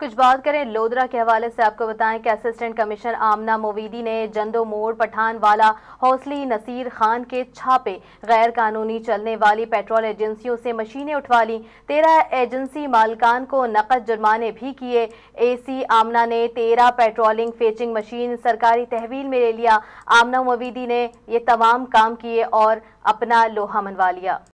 कुछ बात करें लोधरा के हवाले से आपको बताएं कि असिस्टेंट कमिश्नर आमना मोवीदी ने जंदो मोड़ पठान वाला हौसली नसीर खान के छापे गैर कानूनी चलने वाली पेट्रोल एजेंसियों से मशीनें उठवा ली तेरह एजेंसी मालकान को नकद जुर्माने भी किए एसी आमना ने तेरह पेट्रोलिंग फेचिंग मशीन सरकारी तहवील में ले लिया आमना मोवीदी ने ये तमाम काम किए और अपना लोहा मनवा लिया